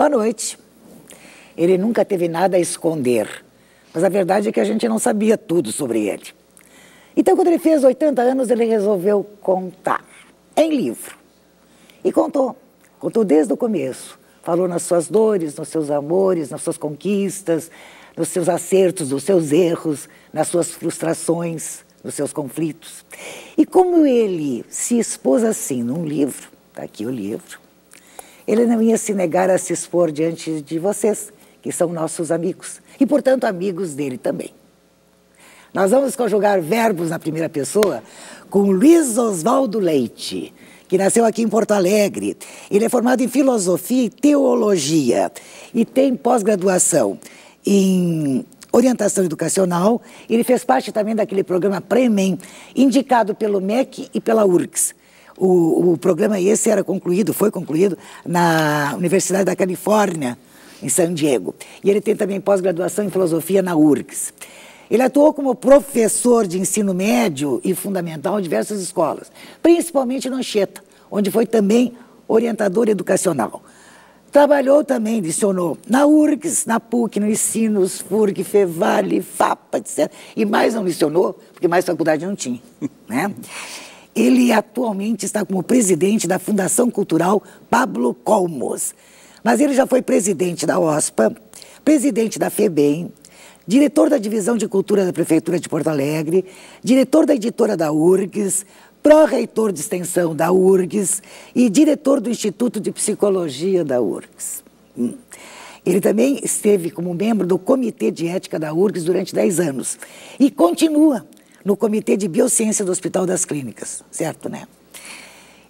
Boa noite. Ele nunca teve nada a esconder, mas a verdade é que a gente não sabia tudo sobre ele. Então, quando ele fez 80 anos, ele resolveu contar, em livro. E contou. Contou desde o começo. Falou nas suas dores, nos seus amores, nas suas conquistas, nos seus acertos, nos seus erros, nas suas frustrações, nos seus conflitos. E como ele se expôs assim num livro, está aqui o livro, ele não ia se negar a se expor diante de vocês, que são nossos amigos, e portanto amigos dele também. Nós vamos conjugar verbos na primeira pessoa com Luiz Oswaldo Leite, que nasceu aqui em Porto Alegre. Ele é formado em filosofia e teologia e tem pós-graduação em orientação educacional. Ele fez parte também daquele programa Premen, indicado pelo MEC e pela URGS. O, o programa esse era concluído, foi concluído na Universidade da Califórnia, em San Diego. E ele tem também pós-graduação em filosofia na URGS. Ele atuou como professor de ensino médio e fundamental em diversas escolas, principalmente no Anchieta, onde foi também orientador educacional. Trabalhou também, dicionou, na URGS, na PUC, no Ensinos, FURG, FEVALE, FAPA, etc. E mais não licionou, porque mais faculdade não tinha. Né? Ele atualmente está como presidente da Fundação Cultural Pablo Colmos. Mas ele já foi presidente da OSPA, presidente da FEBEM, diretor da Divisão de Cultura da Prefeitura de Porto Alegre, diretor da editora da URGS, pró-reitor de extensão da URGS e diretor do Instituto de Psicologia da URGS. Hum. Ele também esteve como membro do Comitê de Ética da URGS durante 10 anos e continua no Comitê de Biociência do Hospital das Clínicas, certo, né?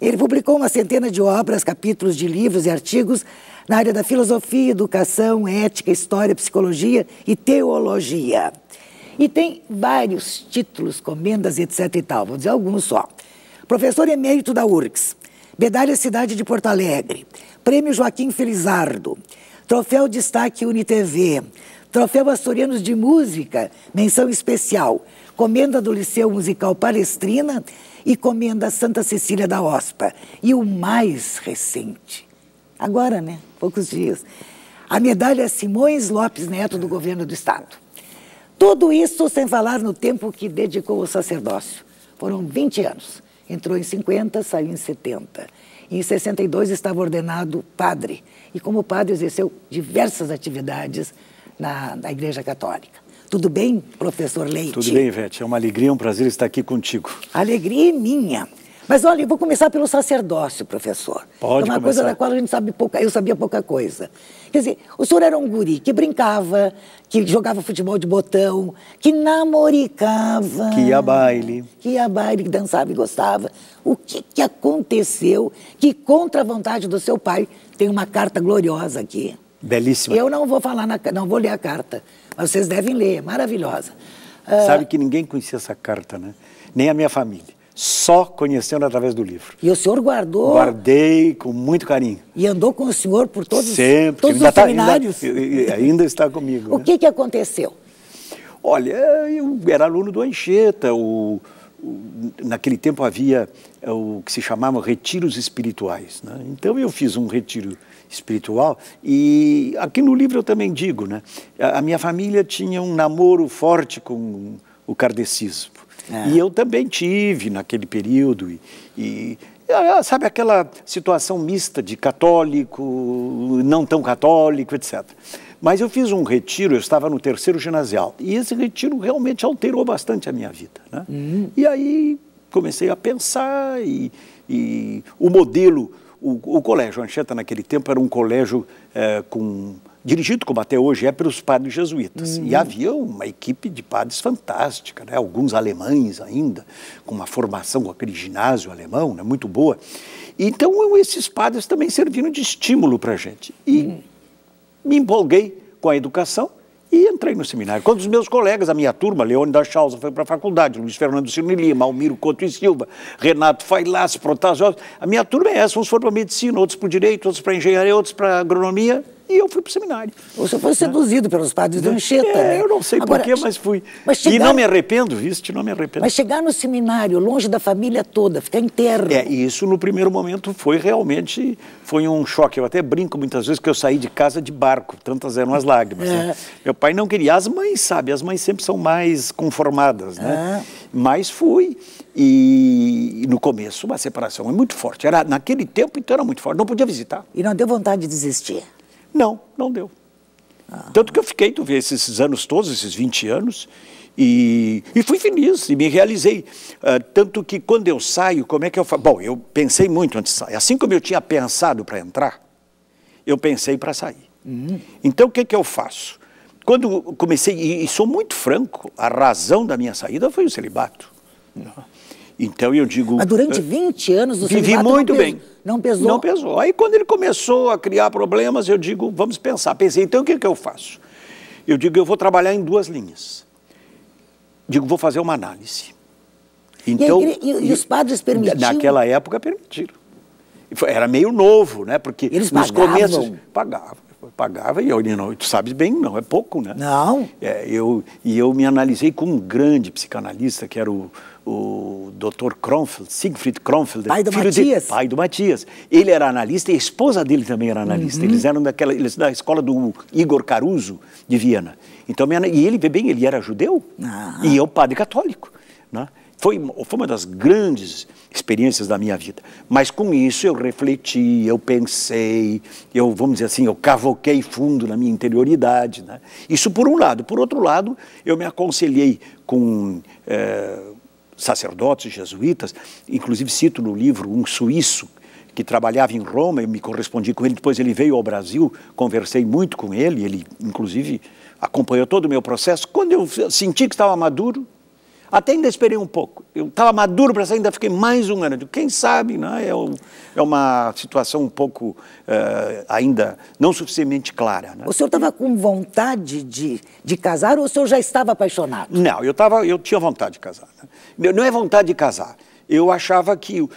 Ele publicou uma centena de obras, capítulos de livros e artigos na área da filosofia, educação, ética, história, psicologia e teologia. E tem vários títulos, comendas, etc e tal, vou dizer alguns só. Professor emérito da URGS, medalha Cidade de Porto Alegre, prêmio Joaquim Felizardo, troféu destaque UniTV, troféu Asturianos de Música, menção especial, Comenda do Liceu Musical Palestrina e Comenda Santa Cecília da OSPA. E o mais recente, agora, né? Poucos dias. A medalha Simões Lopes Neto do Governo do Estado. Tudo isso sem falar no tempo que dedicou ao sacerdócio. Foram 20 anos. Entrou em 50, saiu em 70. Em 62 estava ordenado padre e como padre exerceu diversas atividades na, na Igreja Católica. Tudo bem, professor Leite? Tudo bem, Ivete. É uma alegria, um prazer estar aqui contigo. Alegria é minha. Mas olha, eu vou começar pelo sacerdócio, professor. Pode começar. é uma começar. coisa da qual a gente sabe pouca, eu sabia pouca coisa. Quer dizer, o senhor era um guri que brincava, que jogava futebol de botão, que namoricava. Que ia baile. Que ia baile, que dançava e gostava. O que, que aconteceu que, contra a vontade do seu pai, tem uma carta gloriosa aqui? Belíssima. Eu não vou falar, na, não vou ler a carta. Mas vocês devem ler, é maravilhosa. Ah, Sabe que ninguém conhecia essa carta, né? Nem a minha família. Só conhecendo através do livro. E o senhor guardou? Guardei com muito carinho. E andou com o senhor por todos, Sempre, todos os tá, seminários? Ainda, ainda, está comigo. o né? que, que aconteceu? Olha, eu era aluno do Anchieta, o, naquele tempo havia é, o que se chamava retiros espirituais. Né? Então eu fiz um retiro espiritual. E aqui no livro eu também digo, né? A minha família tinha um namoro forte com o kardecismo. É. E eu também tive naquele período. E, e, ah, ah, sabe aquela situação mista de católico, não tão católico, etc. Mas eu fiz um retiro, eu estava no terceiro ginasial. E esse retiro realmente alterou bastante a minha vida. Né? Uhum. E aí comecei a pensar e, e o modelo o, o colégio Anchieta, naquele tempo, era um colégio é, com, dirigido, como até hoje é, pelos padres jesuítas. Uhum. E havia uma equipe de padres fantástica, né? alguns alemães ainda, com uma formação, com aquele ginásio alemão, né? muito boa. Então, esses padres também serviram de estímulo para a gente. E uhum. me empolguei com a educação e entrei no seminário. Quando os meus colegas, a minha turma, Leone da Chausa foi para a faculdade, Luiz Fernando Cirne Lima, Almiro Couto e Silva, Renato Failas, Protásio, a minha turma é essa, uns foram para medicina, outros para direito, outros para engenharia, outros para agronomia e eu fui para o seminário. Você foi seduzido ah. pelos padres de né? Anchieta. É, né? Eu não sei porquê, mas fui. Mas chegar... E não me arrependo, viste, não me arrependo. Mas chegar no seminário, longe da família toda, ficar interno. É, e isso no primeiro momento foi realmente foi um choque. Eu até brinco muitas vezes que eu saí de casa de barco, tantas eram as lágrimas. É. Né? Meu pai não queria. As mães, sabe, as mães sempre são mais conformadas, né? É. Mas fui. E no começo uma separação é muito forte. Era, naquele tempo, então, era muito forte. Não podia visitar. E não deu vontade de desistir? Não, não deu. Ah. Tanto que eu fiquei, tu vê, esses anos todos, esses 20 anos, e, e fui feliz, e me realizei. Uh, tanto que quando eu saio, como é que eu faço? Bom, eu pensei muito antes de sair. Assim como eu tinha pensado para entrar, eu pensei para sair. Uhum. Então, o que, que eu faço? Quando comecei, e, e sou muito franco, a razão da minha saída foi o celibato. Uhum. Então eu digo. Mas durante 20 eh, anos o Vivi muito bem. Não pesou? Não pesou. Aí quando ele começou a criar problemas, eu digo, vamos pensar. Pensei, então o que, que eu faço? Eu digo, eu vou trabalhar em duas linhas. Digo, vou fazer uma análise. Então, e, e os padres permitiram? Naquela época permitiram. Era meio novo, né? Porque Eles nos começos pagavam pagava e eu não, tu sabes bem, não é pouco, né? Não. É, eu, e eu me analisei com um grande psicanalista, que era o, o Dr. Kronfeld, Siegfried Kronfeld. Pai do Matias. De, pai do Matias. Ele era analista e a esposa dele também era analista. Uhum. Eles eram daquela, eles da escola do Igor Caruso, de Viena. Então, minha, e ele, bem, ele era judeu ah. e eu padre católico. Né? Foi, foi uma das grandes experiências da minha vida. Mas com isso eu refleti, eu pensei, eu, vamos dizer assim, eu cavoquei fundo na minha interioridade. Né? Isso por um lado. Por outro lado, eu me aconselhei com é, sacerdotes jesuítas, inclusive cito no livro um suíço que trabalhava em Roma, eu me correspondi com ele, depois ele veio ao Brasil, conversei muito com ele, ele inclusive acompanhou todo o meu processo. Quando eu senti que estava maduro, até ainda esperei um pouco. Eu estava maduro para sair, ainda fiquei mais um ano. Quem sabe, né? é, um, é uma situação um pouco uh, ainda não suficientemente clara. Né? O senhor estava com vontade de, de casar ou o senhor já estava apaixonado? Não, eu, tava, eu tinha vontade de casar. Né? Não é vontade de casar. Eu achava que.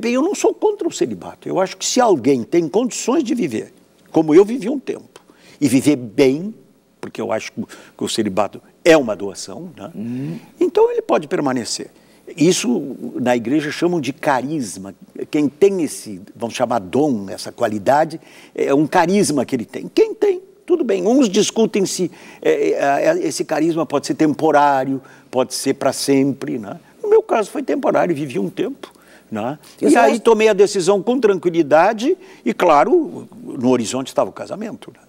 Bem, eu não sou contra o celibato. Eu acho que se alguém tem condições de viver, como eu vivi um tempo, e viver bem, porque eu acho que o celibato é uma doação, né? então ele pode permanecer. Isso na igreja chamam de carisma. Quem tem esse, vamos chamar dom, essa qualidade, é um carisma que ele tem. Quem tem, tudo bem. Uns discutem se é, é, é, esse carisma pode ser temporário, pode ser para sempre. Né? No meu caso foi temporário, vivi um tempo. Né? E aí tomei a decisão com tranquilidade e, claro, no horizonte estava o casamento. Né?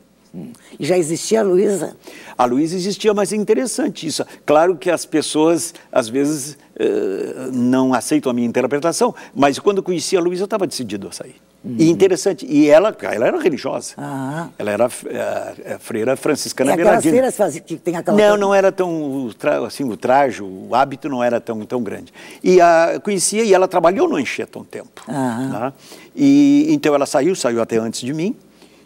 E já existia a Luísa? A Luísa existia, mas é interessante isso. Claro que as pessoas, às vezes, eh, não aceitam a minha interpretação, mas quando eu conheci a Luísa, eu estava decidido a sair. Uhum. E interessante, e ela, ela era religiosa. Ah. Ela era a, eh, eh, freira franciscana Bernardina. aquelas freiras que tem aquela... Não, não era tão, assim, o traje, o hábito não era tão, tão grande. E a conhecia, e ela trabalhou no Anchieta um tempo. Né? E, então ela saiu, saiu até antes de mim.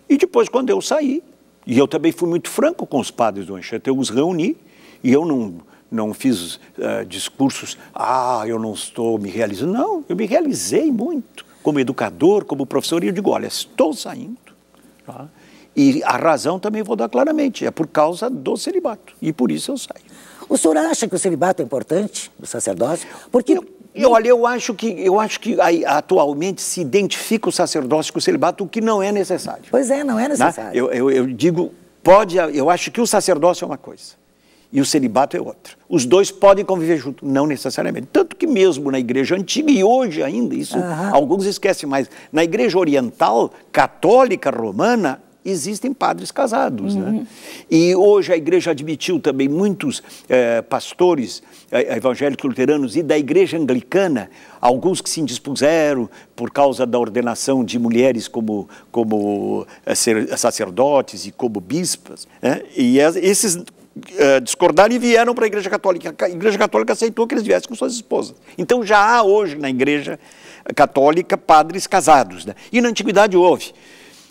E depois, quando eu saí, e eu também fui muito franco com os padres do Anchieta. Eu os reuni e eu não, não fiz uh, discursos, ah, eu não estou me realizando. Não, eu me realizei muito como educador, como professor. E eu digo, olha, estou saindo. Tá? E a razão também vou dar claramente, é por causa do celibato. E por isso eu saio. O senhor acha que o celibato é importante, do sacerdócio? Porque eu, e olha, eu acho que, eu acho que aí, atualmente se identifica o sacerdócio com o celibato, o que não é necessário. Pois é, não é né? necessário. Né? Eu, eu, eu digo, pode, eu acho que o sacerdócio é uma coisa e o celibato é outra. Os dois podem conviver junto, não necessariamente. Tanto que mesmo na igreja antiga e hoje ainda, isso uhum. alguns esquecem mais, na igreja oriental, católica, romana, existem padres casados. Né? Uhum. Né? E hoje a igreja admitiu também muitos eh, pastores eh, evangélicos luteranos e da igreja anglicana, alguns que se indispuseram por causa da ordenação de mulheres como, como eh, sacerdotes e como bispas. Né? E esses eh, discordaram e vieram para a Igreja Católica. A Igreja Católica aceitou que eles viessem com suas esposas. Então já há hoje na Igreja Católica padres casados. Né? E na Antiguidade houve.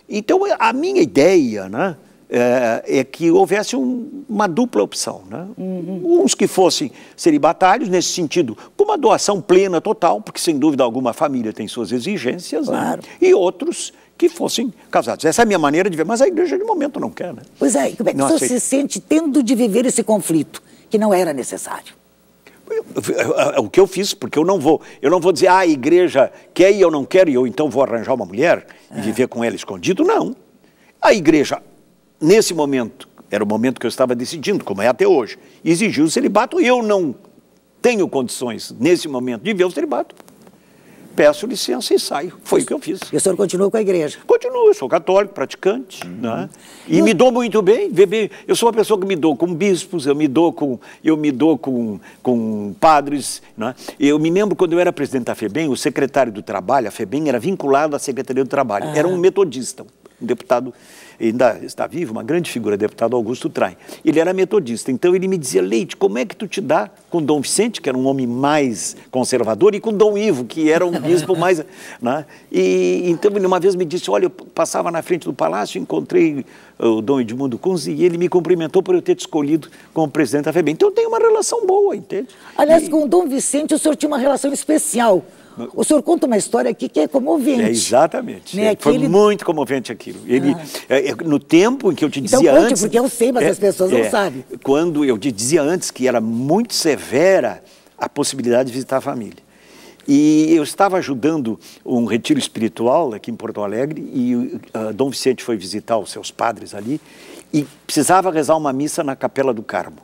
Então, é, a minha ideia né, é, é que houvesse um, uma dupla opção. Né? Uhum. Uns que fossem celibatários, nesse sentido, com uma doação plena, total, porque, sem dúvida alguma, a família tem suas exigências, né, claro. né? e outros que fossem casados. Essa é a minha maneira de ver, mas a igreja, de momento, não quer. Né? Pois é, como é que não o senhor se sente tendo de viver esse conflito, que não era necessário? o que eu fiz, porque eu não vou. Eu não vou dizer, ah, a igreja quer e eu não quero, e eu então vou arranjar uma mulher e é. viver com ela escondido. Não. A igreja, nesse momento, era o momento que eu estava decidindo, como é até hoje, exigiu o celibato e eu não tenho condições, nesse momento, de ver o celibato peço licença e saio. Foi o que eu fiz. E o senhor continua com a igreja? Continuo, eu sou católico, praticante, uhum. né? E, me dou muito bem. Eu sou uma pessoa que me dou com bispos, eu me dou com, eu me dou com, com padres, né? Eu me lembro quando eu era presidente da FEBEM, o secretário do Trabalho, a FEBEM era vinculado à Secretaria do Trabalho, uhum. era um ah. metodista um deputado, ainda está vivo, uma grande figura, deputado Augusto Trai. Ele era metodista, então ele me dizia, Leite, como é que tu te dá com Dom Vicente, que era um homem mais conservador, e com Dom Ivo, que era um bispo mais... Né? E então ele uma vez me disse, olha, eu passava na frente do palácio, encontrei o Dom Edmundo Cunzi e ele me cumprimentou por eu ter te escolhido como presidente da FEBEM. Então eu tenho uma relação boa, entende? Aliás, e... com o Dom Vicente o senhor tinha uma relação especial. O senhor conta uma história aqui que é comovente. É, exatamente. Né? Foi muito comovente aquilo. Ele, ah. É, é, no tempo em que eu te então dizia então, conte, antes... porque eu sei, mas é, as pessoas é, não sabem. Quando eu te dizia antes que era muito severa a possibilidade de visitar a família. E eu estava ajudando um retiro espiritual aqui em Porto Alegre e uh, Dom Vicente foi visitar os seus padres ali e precisava rezar uma missa na Capela do Carmo,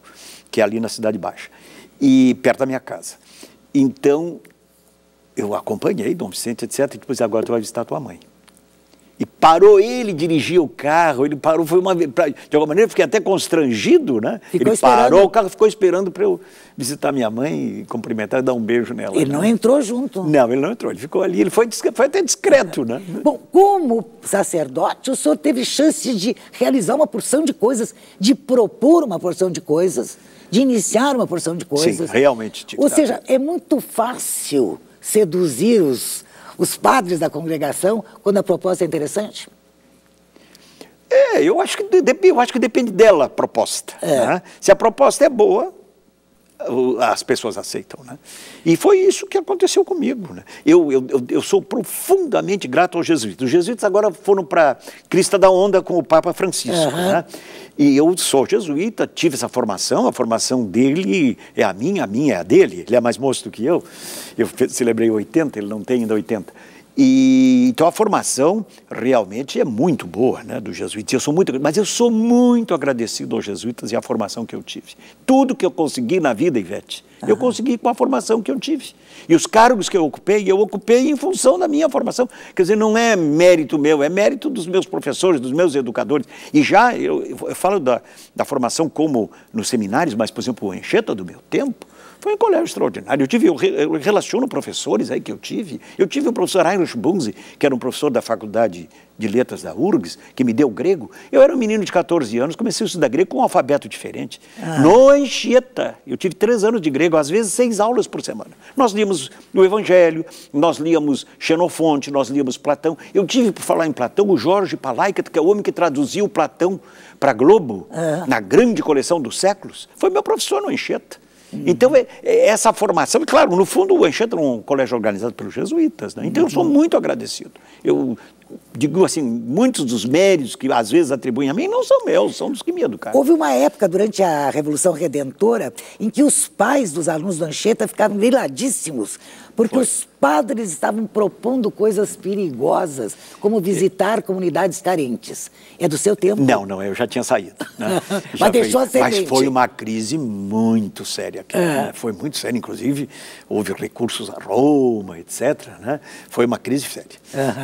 que é ali na Cidade Baixa, e perto da minha casa. Então, eu acompanhei Dom Vicente, etc. E depois agora tu vai visitar tua mãe. E parou ele, dirigia o carro, ele parou, foi uma pra, de alguma maneira eu fiquei até constrangido, né? Ficou ele esperando. parou, o carro ficou esperando para eu visitar minha mãe, cumprimentar e dar um beijo nela. Ele né? não entrou junto. Não, ele não entrou, ele ficou ali, ele foi, foi até discreto, né? Bom, como sacerdote, o senhor teve chance de realizar uma porção de coisas, de propor uma porção de coisas, de iniciar uma porção de coisas. Sim, realmente. Tive, Ou seja, é muito fácil seduzir os, os padres da congregação quando a proposta é interessante? É, eu acho que, eu acho que depende dela a proposta. É. Né? Se a proposta é boa, as pessoas aceitam. Né? E foi isso que aconteceu comigo. Né? Eu, eu, eu sou profundamente grato aos jesuítas. Os jesuítas agora foram para Crista da Onda com o Papa Francisco. Uhum. Né? E eu sou jesuíta, tive essa formação, a formação dele é a minha, a minha é a dele. Ele é mais moço do que eu. Eu celebrei 80, ele não tem ainda 80. E, então a formação realmente é muito boa né, dos jesuítas. Eu sou muito, mas eu sou muito agradecido aos jesuítas e à formação que eu tive. Tudo que eu consegui na vida, Ivete, uhum. eu consegui com a formação que eu tive. E os cargos que eu ocupei, eu ocupei em função da minha formação. Quer dizer, não é mérito meu, é mérito dos meus professores, dos meus educadores. E já eu, eu falo da, da formação como nos seminários, mas, por exemplo, o Enxeta do meu tempo foi um colégio extraordinário. Eu tive, eu, eu relaciono professores aí que eu tive. Eu tive o professor Irish Bunze, que era um professor da Faculdade de Letras da URGS, que me deu grego. Eu era um menino de 14 anos, comecei a estudar grego com um alfabeto diferente. Ah. No Anchieta, eu tive três anos de grego, às vezes seis aulas por semana. Nós líamos o Evangelho, nós líamos Xenofonte, nós líamos Platão. Eu tive, por falar em Platão, o Jorge Palaica, que é o homem que traduziu Platão para Globo, ah. na grande coleção dos séculos. Foi meu professor no Anchieta. Uhum. Então, é, é essa formação, e claro, no fundo, o Anchieta era um colégio organizado pelos jesuítas, né? então eu sou uhum. muito agradecido. Eu digo assim, muitos dos méritos que às vezes atribuem a mim não são meus, são dos que me educaram. Houve uma época durante a Revolução Redentora em que os pais dos alunos do Anchieta ficaram liladíssimos, porque Foi. os padres estavam propondo coisas perigosas, como visitar é. comunidades carentes. É do seu tempo? Não, não, eu já tinha saído. Né? mas já deixou foi, a Mas foi uma crise muito séria aqui. É. Né? Foi muito séria, inclusive houve recursos a Roma, etc. Né? Foi uma crise séria. Uhum.